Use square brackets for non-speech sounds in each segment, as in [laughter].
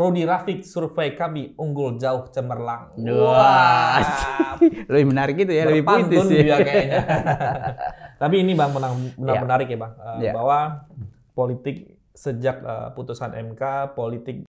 Rodi Rafik survei kami unggul jauh cemerlang. Wah, lebih menarik itu ya, lebih puitis ya. kayaknya. [laughs] Tapi ini bang menang, benar ya. menarik ya bang, uh, ya. bahwa politik sejak uh, putusan MK politik.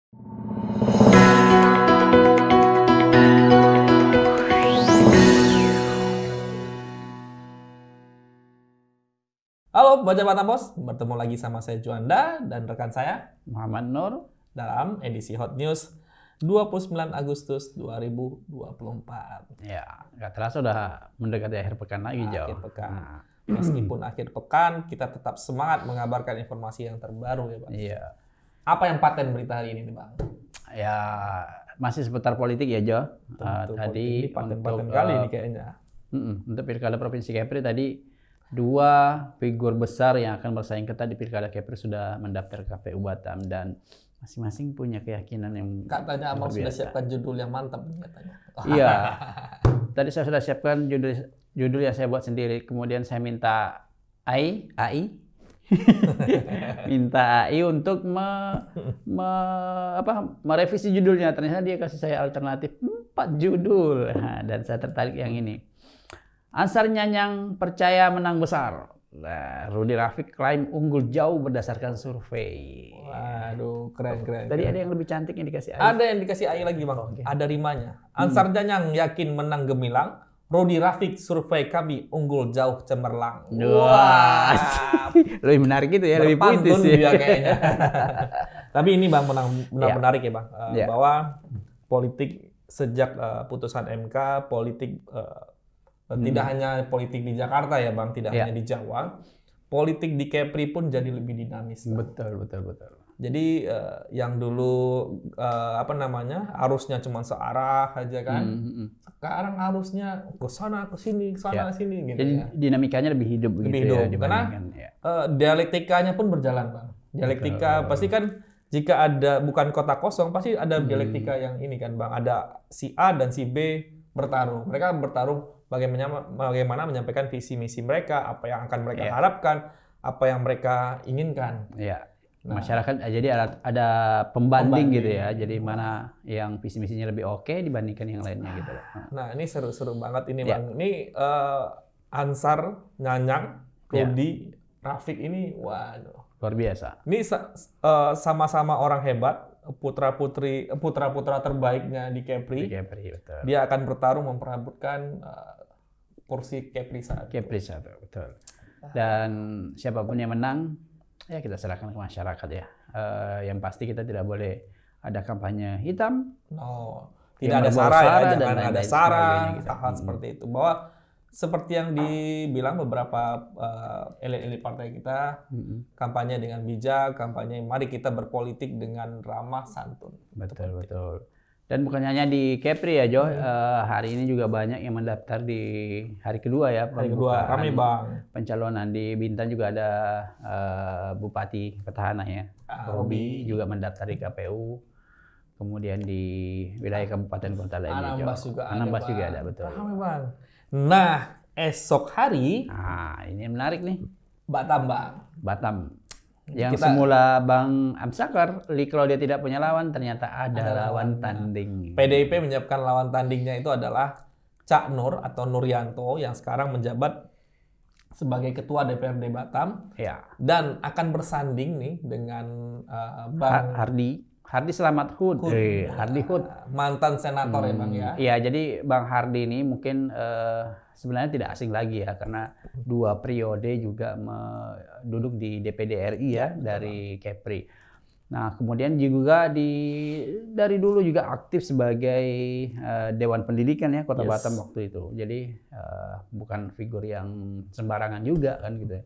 Halo, baca Mata Bos. Bertemu lagi sama saya Juanda dan rekan saya Muhammad Nur dalam edisi Hot News 29 Agustus 2024. Ya, nggak terasa udah mendekati akhir pekan lagi jauh. Akhir pekan. Nah. Meskipun akhir pekan, kita tetap semangat mengabarkan informasi yang terbaru ya Pak. Iya. Apa yang paten berita hari ini nih Bang? Ya, masih seputar politik ya Jo. Tentu, uh, tadi paten-paten uh, kali eh, ini kayaknya. Uh, untuk pilkada provinsi Kepri tadi dua figur besar yang akan bersaing ketat di pilkada Kepri sudah mendaftar ke KPU Batam dan masing-masing punya keyakinan yang katanya Abang sudah siapkan judul yang mantap katanya. [laughs] Iya. Tadi saya sudah siapkan judul judul yang saya buat sendiri. Kemudian saya minta AI AI [laughs] minta AI untuk me, me, apa, merevisi judulnya. Ternyata dia kasih saya alternatif empat judul. dan saya tertarik yang ini. Ansar Nyanyang percaya menang besar. Nah, Rudi Rafiq klaim unggul jauh berdasarkan survei. Waduh, keren oh, keren. Tadi ada yang lebih cantik yang dikasih AI. Ada yang dikasih air lagi bang. Oh, okay. Ada rimanya. Hmm. Ansar hmm. Nyanyang yakin menang gemilang. Rudi Rafiq survei kami unggul jauh cemerlang. Wah, [laughs] lebih menarik itu ya, lebih puitis sih. Ya. kayaknya. [laughs] Tapi ini bang benar, benar yeah. menarik ya bang, uh, eh, yeah. bahwa politik sejak uh, putusan MK, politik uh, Hmm. Tidak hanya politik di Jakarta ya Bang, tidak ya. hanya di Jawa. Politik di Kepri pun jadi lebih dinamis. Kan? Betul, betul, betul. Jadi uh, yang dulu uh, apa namanya arusnya cuma searah aja kan, hmm, hmm, -hmm. sekarang arusnya ke sana ke sini ke sana ya. sini gitu. Jadi ya. dinamikanya lebih hidup lebih gitu ya hidup. Ya, karena ya. uh, dialektikanya pun berjalan bang. Dialektika Betul. pasti kan jika ada bukan kota kosong pasti ada dialektika hmm. yang ini kan bang. Ada si A dan si B bertarung. Mereka bertarung bagaimana bagaimana menyampaikan visi misi mereka, apa yang akan mereka yeah. harapkan, apa yang mereka inginkan. Iya. Nah. Masyarakat eh, jadi ada, ada pembanding, pembanding gitu ya. Jadi mana yang visi misinya lebih oke okay dibandingkan yang lainnya nah. gitu Nah, ini seru-seru banget ini, iya. Bang. Ini uh, Ansar, Nyanyang, iya. Rudi, ya. Rafiq ini waduh luar biasa. Ini sama eh, sama-sama orang hebat, putra putri putra putra terbaiknya di Kepri. Di Kepri betul. Dia akan bertarung memperebutkan kursi Kepri saat itu. betul. Dan siapapun yang menang ya kita serahkan ke masyarakat ya. Uh, yang pasti kita tidak boleh ada kampanye hitam. No. Tidak ada ya, sara, ya, dan jangan ada sara, gitu. hal hmm. seperti itu. Bahwa seperti yang dibilang beberapa eh, elit-elit partai kita, mm-hmm. kampanye dengan bijak, kampanye mari kita berpolitik dengan ramah santun. Betul betul. betul. Dan bukan hanya di Kepri ya Jo, Uh, iya. eh, hari ini juga banyak yang mendaftar di hari kedua ya. Hari kedua, kami bang. Pencalonan di Bintan juga ada uh, Bupati Petahana ya, ah, Robi juga mendaftar di KPU. Kemudian di wilayah Kabupaten Kota lain. Anambas juga Anambas ada. Anambas juga ada betul. bang. Nah esok hari. Nah ini menarik nih. Batam bang. Batam yang kita, semula Bang Absakar, kalau dia tidak punya lawan, ternyata ada, ada lawan tanding. PDIP menyiapkan lawan tandingnya itu adalah Cak Nur atau Nuryanto yang sekarang menjabat sebagai ketua DPRD Batam. Ya. Dan akan bersanding nih dengan uh, Bang Hardi Hardi Selamat Hud. Hud. Eh, Hardi Hud. Mantan senator hmm. ya Bang ya. Hmm. Iya, jadi Bang Hardi ini mungkin uh, sebenarnya tidak asing lagi ya karena dua periode juga duduk di DPD RI ya, ya dari Kepri. Nah, kemudian juga di dari dulu juga aktif sebagai uh, Dewan Pendidikan ya Kota yes. Batam waktu itu. Jadi uh, bukan figur yang sembarangan juga kan gitu ya.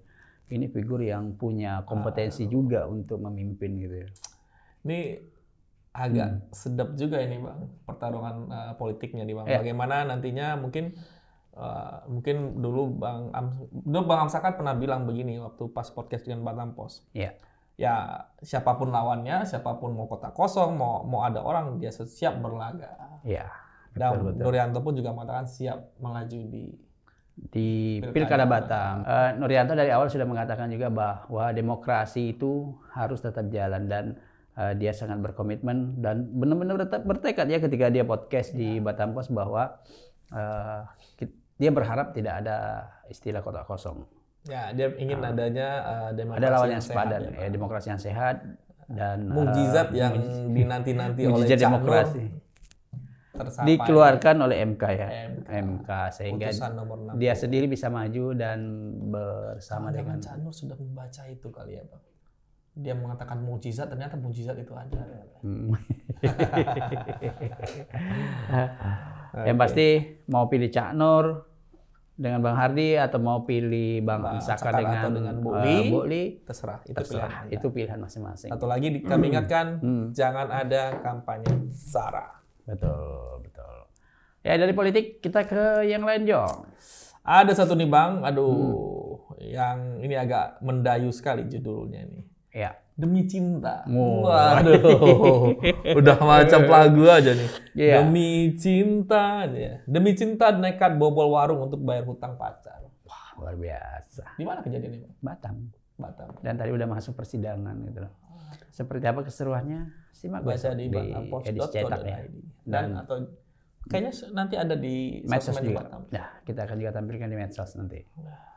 Ini figur yang punya kompetensi ah. juga untuk memimpin gitu ya. Ini agak hmm. sedap juga ini bang pertarungan uh, politiknya nih bang. Yeah. Bagaimana nantinya mungkin uh, mungkin dulu bang Am, dulu bang Amsa kan pernah bilang begini waktu pas podcast dengan Batam Pos. Yeah. Ya siapapun lawannya, siapapun mau kota kosong, mau mau ada orang dia siap berlaga. Iya. Yeah, Dan betul. Dorianto pun juga mengatakan siap melaju di di Pilkada, Pilkada Batam. Uh, Nurianto dari awal sudah mengatakan juga bahwa demokrasi itu harus tetap jalan dan Eh, dia sangat berkomitmen dan benar-benar bertekad ya ketika dia podcast ya. di iya. Batam Pos bahwa uh, dia berharap tidak ada istilah kota kosong. Ya, dia ingin uh, adanya uh, demokrasi ada lawan yang, yang sepadan, sehat, ya, ya, demokrasi yang sehat dan mujizat uh, yang dinanti-nanti oleh Cahno demokrasi tersapai. dikeluarkan oleh MK ya, MK, MK sehingga dia sendiri bisa maju dan bersama Jangan dengan Cahno sudah membaca itu kali ya, Pak dia mengatakan mukjizat ternyata mukjizat itu ada hmm. okay. [laughs] yang pasti mau pilih Cak Nur dengan Bang Hardi atau mau pilih Bang nah, Saka dengan, dengan Bu eh, Li, uh, Bu Li terserah itu terserah pilihan itu pilihan masing-masing satu lagi kami hmm. ingatkan hmm. jangan ada kampanye sara betul betul ya dari politik kita ke yang lain Jong ada satu nih Bang aduh hmm. yang ini agak mendayu sekali judulnya ini Ya. Demi cinta. Oh, Waduh. [laughs] Udah macam lagu aja nih. Yeah. Demi cinta ya. Demi cinta nekat bobol warung untuk bayar hutang pacar. Wah, luar biasa. Di mana kejadiannya, Batam. Batam. Dan tadi udah masuk persidangan gitu loh. Seperti apa keseruannya? Simak baca di, di edisi ya. Dan, Dan atau kayaknya nanti ada di medsos juga. Batam. Nah, kita akan juga tampilkan di medsos nanti. Nah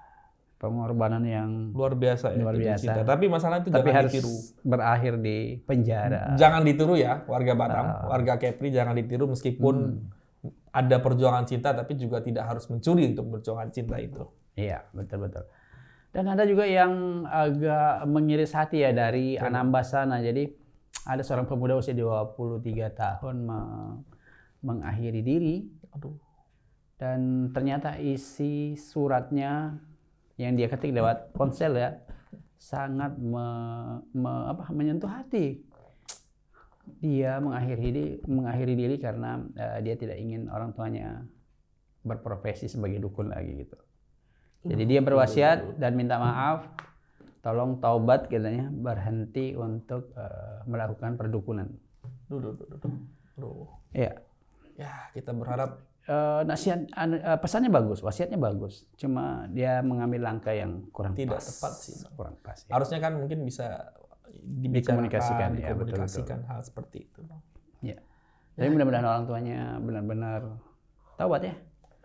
pengorbanan yang luar biasa ya luar biasa. Cinta. Tapi masalah itu Tapi jangan harus ditiru. berakhir di penjara. Jangan ditiru ya warga Batam, uh. warga Kepri jangan ditiru meskipun hmm. ada perjuangan cinta tapi juga tidak harus mencuri untuk perjuangan cinta itu. Iya, betul betul. Dan ada juga yang agak mengiris hati ya dari Anambas sana. Jadi ada seorang pemuda usia 23 tahun mengakhiri diri. Aduh. Dan ternyata isi suratnya yang dia ketik lewat ponsel ya sangat me, me, apa, menyentuh hati. Dia mengakhiri diri, mengakhiri diri karena uh, dia tidak ingin orang tuanya berprofesi sebagai dukun lagi gitu. Jadi dia berwasiat dan minta maaf, tolong taubat katanya berhenti untuk uh, melakukan perdukunan. Duh, duh, duh, duh. Duh. Ya. Ya, kita berharap uh, nasihat uh, pesannya bagus, wasiatnya bagus. Cuma dia mengambil langkah yang kurang tidak pas. tepat sih. Kurang pas. Ya. Harusnya kan mungkin bisa dikomunikasikan, ya, dikomunikasikan betul, hal seperti itu. Ya. Jadi mudah-mudahan orang tuanya benar-benar taubat ya.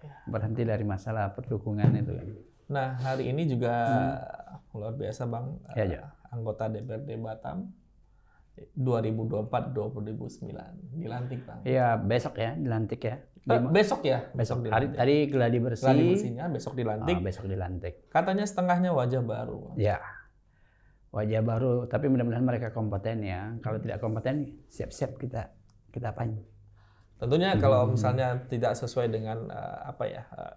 ya. Berhenti dari masalah perdukungan itu. Ya. Nah, hari ini juga hmm. luar biasa Bang ya, ya. Eh, anggota DPRD Batam 2024-2009 dilantik Bang. Iya, besok ya dilantik ya. Eh, besok ya? Besok dilantik. Hari, tadi geladi bersih. Geladi bersihnya besok dilantik. Uh, besok dilantik. Katanya setengahnya wajah baru. Ya. Wajah baru, tapi mudah-mudahan mereka kompeten ya. Kalau tidak kompeten, siap-siap kita kita apain. Tentunya kalau hmm. misalnya tidak sesuai dengan uh, apa ya, uh,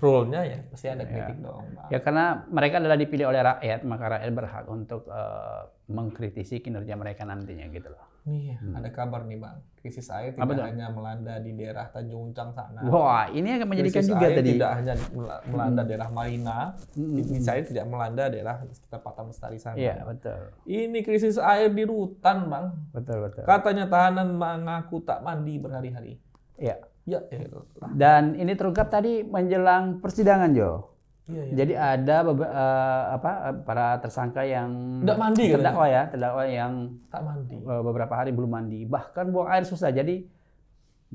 rule-nya ya pasti ada iya. kritik ya. dong. Bang. Ya karena mereka adalah dipilih oleh rakyat, maka rakyat berhak untuk uh, mengkritisi kinerja mereka nantinya gitu loh. Iya, hmm. ada kabar nih Bang. Krisis air tidak Apa hanya itu? melanda di daerah Tanjung Uncang sana. Wah, ini akan menjadikan juga air tadi. tidak hanya melanda hmm. daerah Marina, hmm. krisis air tidak melanda daerah sekitar Patah Mestari sana. Iya, betul. Ini krisis air di rutan, Bang. Betul, betul. Katanya tahanan mengaku tak mandi berhari-hari. Iya Iya. Ya, gitu. Dan ini terungkap tadi menjelang persidangan, Jo. Iya, ya. Jadi ada uh, apa eh, para tersangka yang tidak mandi terdakwa ya, terdakwa yang tak mandi. Eh, beberapa hari belum mandi, bahkan buang air susah. Jadi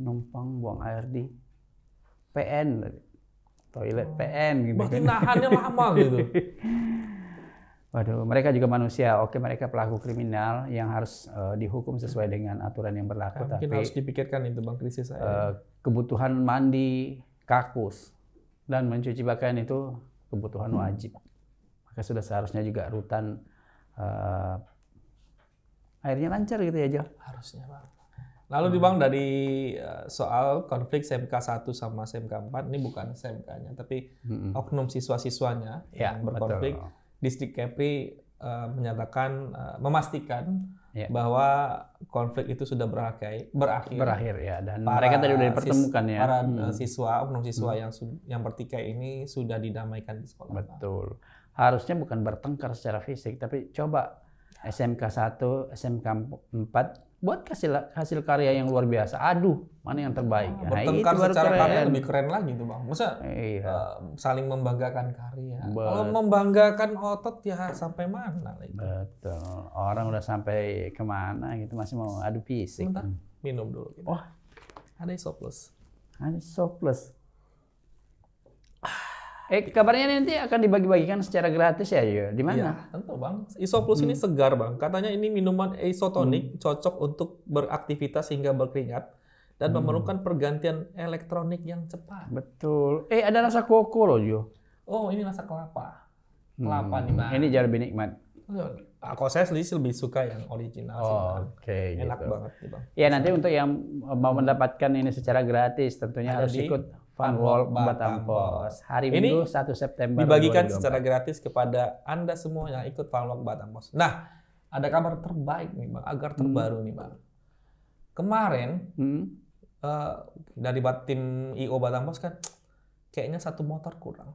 numpang buang air di PN toilet oh. PN gitu. Berarti kan. nahannya lama gitu. [laughs] Waduh, mereka juga manusia. Oke, mereka pelaku kriminal yang harus uh, dihukum sesuai dengan aturan yang berlaku. mungkin tapi harus dipikirkan itu, bang krisis saya. Uh, kebutuhan mandi, kakus, dan mencuci pakaian itu kebutuhan hmm. wajib. Maka sudah seharusnya juga rutan uh, airnya lancar gitu ya, Jo. Harusnya, Bang. Lalu di Bang dari eh, soal konflik SMK 1 sama SMK 4 ini bukan SMK-nya tapi hmm. oknum siswa-siswanya ya, yang berkonflik. Betul. Distrik Kepri uh, menyatakan uh, memastikan ya. bahwa konflik itu sudah berakhir berakhir berakhir ya dan para mereka tadi sudah dipertemukan ya para hmm. Eh, siswa oknum siswa hmm. yang yang bertikai ini sudah didamaikan di sekolah betul harusnya bukan bertengkar secara fisik tapi coba SMK 1, SMK 4 buat hasil hasil karya yang luar biasa. Aduh, mana yang terbaik? nah, bertengkar itu secara keren. karya lebih keren lagi tuh bang. Masa iya. uh, saling membanggakan karya. Bet. Kalau membanggakan otot ya sampai mana? Lagi? Betul. Orang udah sampai kemana gitu masih mau adu fisik. Bentar, minum dulu. Gitu. Oh, ada isoplus. Ada isoplus. Eh kabarnya nanti akan dibagi-bagikan secara gratis ya, Yo. Di mana? Ya, tentu, Bang. Isoplus hmm. ini segar, Bang. Katanya ini minuman isotonik hmm. cocok untuk beraktivitas hingga berkeringat dan hmm. memerlukan pergantian elektronik yang cepat. Betul. Eh ada rasa koko loh, Jo. Oh, ini rasa kelapa. Hmm. Kelapa hmm. nih, Bang. Ini jauh lebih nikmat. Aku ah, kalau saya sendiri lebih suka yang original oh, Oke, okay, enak gitu. banget Bang. Ya, nanti untuk yang mau mendapatkan ini secara gratis tentunya ada harus di... ikut Funwalk Batam Pos. Hari ini Minggu 1 September dibagikan 2024. secara gratis kepada Anda semua yang ikut Funwalk Batam Pos. Nah, ada kabar terbaik nih Bang, agar hmm. terbaru hmm. nih Bang. Kemarin hmm. uh, dari tim IO Batam Pos kan kayaknya satu motor kurang.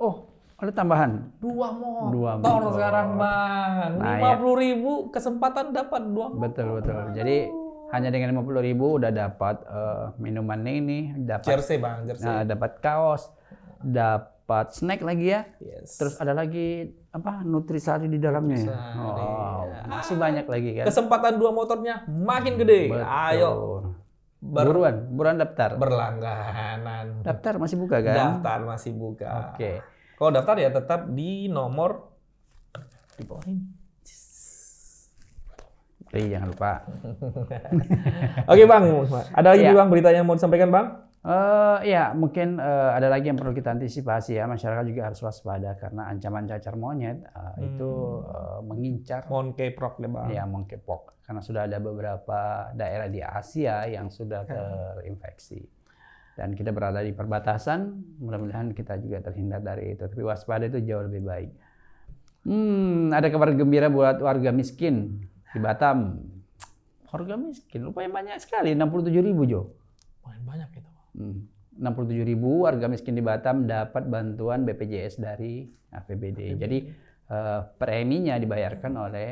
Oh, ada tambahan? Dua motor, dua motor. sekarang bang. Lima nah, puluh ya. ribu kesempatan dapat dua motor. Betul betul. Jadi hanya dengan lima puluh ribu udah dapat uh, minuman ini dapat jersey bang jersey nah, dapat kaos dapat snack lagi ya yes. terus ada lagi apa nutrisari di dalamnya oh masih banyak lagi kan kesempatan dua motornya makin gede Betul. ayo Ber buruan buruan daftar berlangganan daftar masih buka kan daftar masih buka oke okay. kalau daftar ya tetap di nomor di bawah ini tapi jangan lupa. [laughs] Oke bang, ada lagi ya. bang berita yang mau disampaikan bang? Uh, ya mungkin uh, ada lagi yang perlu kita antisipasi ya masyarakat juga harus waspada karena ancaman cacar monyet uh, hmm. itu uh, mengincar. Monkeypox ya bang. Ya monkeypox karena sudah ada beberapa daerah di Asia yang sudah terinfeksi dan kita berada di perbatasan mudah-mudahan kita juga terhindar dari itu tapi waspada itu jauh lebih baik. Hmm, ada kabar gembira buat warga miskin di Batam harga miskin lumayan banyak sekali 67 ribu Jo paling banyak itu hmm. 67 ribu warga miskin di Batam dapat bantuan BPJS dari APBD, APBD. jadi uh, preminya dibayarkan oleh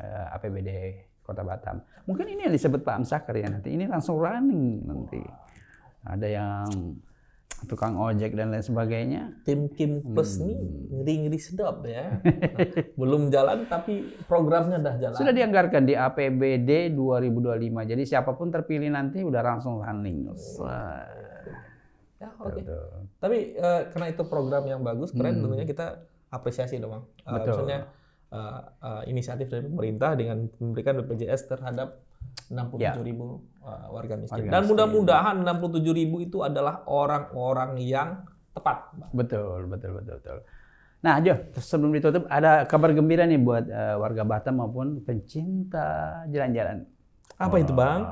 uh, eh, APBD Kota Batam mungkin ini yang disebut Pak Amsakar ya nanti ini langsung running nanti ada yang tukang ojek dan lain sebagainya. Tim Kim Plus hmm. nih ngeri-ngeri sedap ya. [laughs] Belum jalan tapi programnya dah jalan. Sudah dianggarkan di APBD 2025. Jadi siapapun terpilih nanti udah langsung running. Oh. Wah. Ya, oke. Okay. Tapi uh, karena itu program yang bagus, keren hmm. tentunya kita apresiasi dong, Uh, Misalnya, uh, uh, inisiatif dari pemerintah dengan memberikan BPJS terhadap 67 ya. ribu uh, warga miskin. Warga Dan mudah-mudahan 67 ribu itu adalah orang-orang yang tepat. Betul, betul, betul, betul. Nah, Jo, sebelum ditutup ada kabar gembira nih buat uh, warga Batam maupun pencinta jalan-jalan. Apa oh. itu, Bang?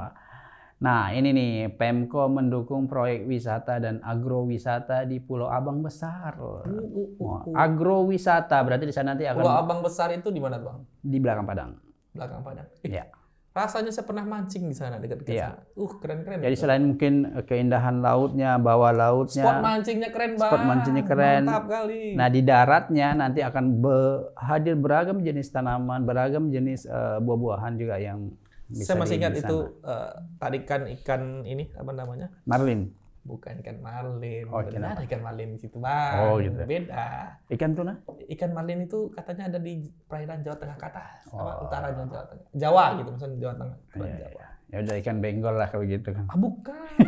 Nah, ini nih Pemko mendukung proyek wisata dan agrowisata di Pulau Abang Besar. Uh, uh, uh, uh. Agrowisata berarti di sana nanti akan Pulau Abang Besar itu di mana, Bang? Di belakang Padang. Belakang Padang. Iya rasanya saya pernah mancing di sana dekat dekat Iya. Uh, keren-keren. Jadi betul. selain mungkin eh, keindahan lautnya, bawah lautnya, spot mancingnya keren banget. Spot mancingnya keren. Mantap kali. Nah, di daratnya nanti akan be hadir beragam jenis tanaman, beragam jenis uh, buah-buahan juga yang bisa Saya masih ingat itu uh, tarikan ikan ini apa namanya? Marlin. Bukan ikan marlin. Oh, ikan Benar ikan marlin di situ, Bang. Oh, gitu. Ya. Beda. Ikan tuna? Ikan marlin itu katanya ada di perairan Jawa Tengah ke oh. apa utara Jawa, Tengah. Jawa gitu maksudnya Jawa Tengah. Iya, iya. Jawa. Ya, ya. udah ikan benggol lah kalau gitu kan. Ah, bukan. [laughs]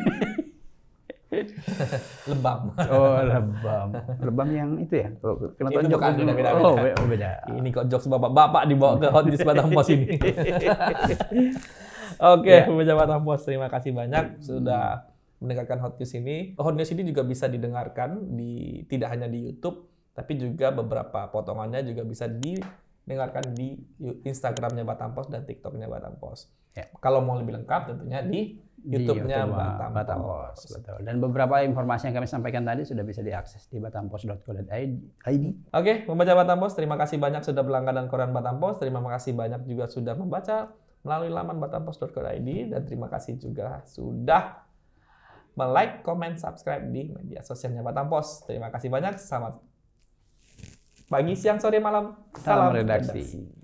lebam. Oh, lebam. Lebam yang itu ya? Kalau kena itu tonjok bukan, gitu. beda, beda, oh, beda. Oh, beda. Ini kok jokes bapak-bapak dibawa ke hot di sebelah Pos ini. [laughs] [laughs] Oke, okay, ya. Batang Pos, terima kasih banyak sudah mendengarkan Hot News ini. Hot News ini juga bisa didengarkan di tidak hanya di YouTube, tapi juga beberapa potongannya juga bisa didengarkan di Instagramnya Batam Pos dan TikToknya Batam Pos. Ya. Kalau mau lebih lengkap tentunya di YouTube-nya YouTube Batam, Batam Pos. Betul. Dan beberapa informasi yang kami sampaikan tadi sudah bisa diakses di batampost.co.id. Oke, membaca Batam Pos, terima kasih banyak sudah berlangganan koran Batam Pos. Terima kasih banyak juga sudah membaca melalui laman batampost.co.id. dan terima kasih juga sudah like, comment, subscribe di media sosialnya Batam Pos. Terima kasih banyak. Selamat pagi, siang, sore, malam. Salam, Salam redaksi. redaksi.